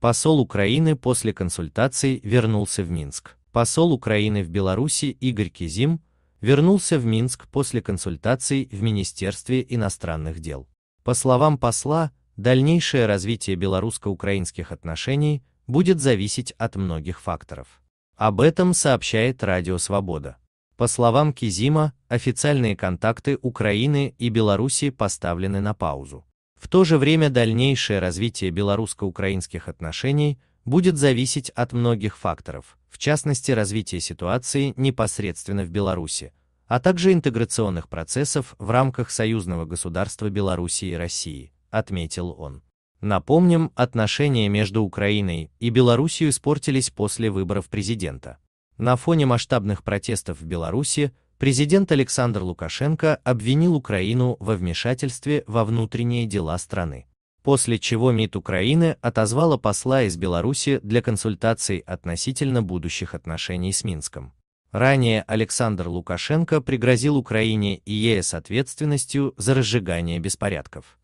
Посол Украины после консультаций вернулся в Минск. Посол Украины в Беларуси Игорь Кизим вернулся в Минск после консультаций в Министерстве иностранных дел. По словам посла, дальнейшее развитие белорусско-украинских отношений будет зависеть от многих факторов. Об этом сообщает Радио Свобода. По словам Кизима, официальные контакты Украины и Беларуси поставлены на паузу. В то же время дальнейшее развитие белорусско-украинских отношений будет зависеть от многих факторов, в частности развития ситуации непосредственно в Беларуси, а также интеграционных процессов в рамках союзного государства Беларуси и России, отметил он. Напомним, отношения между Украиной и Беларусью испортились после выборов президента. На фоне масштабных протестов в Беларуси президент Александр Лукашенко обвинил Украину во вмешательстве во внутренние дела страны. После чего МИД Украины отозвала посла из Беларуси для консультаций относительно будущих отношений с Минском. Ранее Александр Лукашенко пригрозил Украине и ЕС ответственностью за разжигание беспорядков.